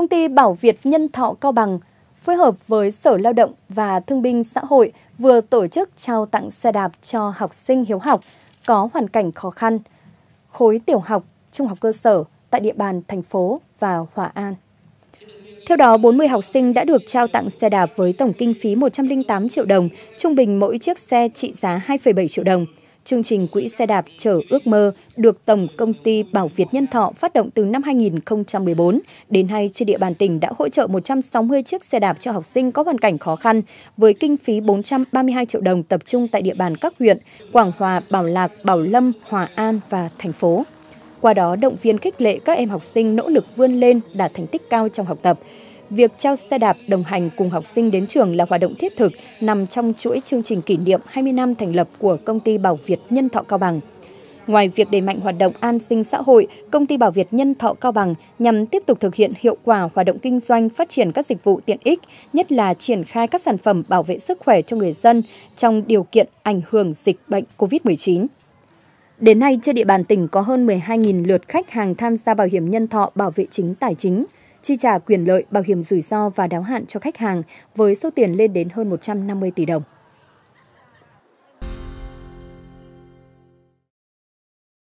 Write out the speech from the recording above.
Công ty Bảo Việt Nhân Thọ Cao Bằng phối hợp với Sở Lao động và Thương binh Xã hội vừa tổ chức trao tặng xe đạp cho học sinh hiếu học có hoàn cảnh khó khăn, khối tiểu học, trung học cơ sở tại địa bàn thành phố và Hòa An. Theo đó, 40 học sinh đã được trao tặng xe đạp với tổng kinh phí 108 triệu đồng, trung bình mỗi chiếc xe trị giá 2,7 triệu đồng chương trình Quỹ xe đạp chở ước mơ được Tổng Công ty Bảo Việt Nhân Thọ phát động từ năm 2014. Đến nay, trên địa bàn tỉnh đã hỗ trợ 160 chiếc xe đạp cho học sinh có hoàn cảnh khó khăn, với kinh phí 432 triệu đồng tập trung tại địa bàn các huyện Quảng Hòa, Bảo Lạc, Bảo Lâm, Hòa An và thành phố. Qua đó, động viên khích lệ các em học sinh nỗ lực vươn lên, đạt thành tích cao trong học tập việc trao xe đạp đồng hành cùng học sinh đến trường là hoạt động thiết thực nằm trong chuỗi chương trình kỷ niệm 20 năm thành lập của công ty Bảo Việt Nhân Thọ Cao Bằng. Ngoài việc đẩy mạnh hoạt động an sinh xã hội, công ty Bảo Việt Nhân Thọ Cao Bằng nhằm tiếp tục thực hiện hiệu quả hoạt động kinh doanh phát triển các dịch vụ tiện ích, nhất là triển khai các sản phẩm bảo vệ sức khỏe cho người dân trong điều kiện ảnh hưởng dịch bệnh COVID-19. Đến nay, trên địa bàn tỉnh có hơn 12.000 lượt khách hàng tham gia bảo hiểm nhân thọ bảo vệ chính tài chính – chi trả quyền lợi bảo hiểm rủi ro và đáo hạn cho khách hàng với số tiền lên đến hơn 150 tỷ đồng.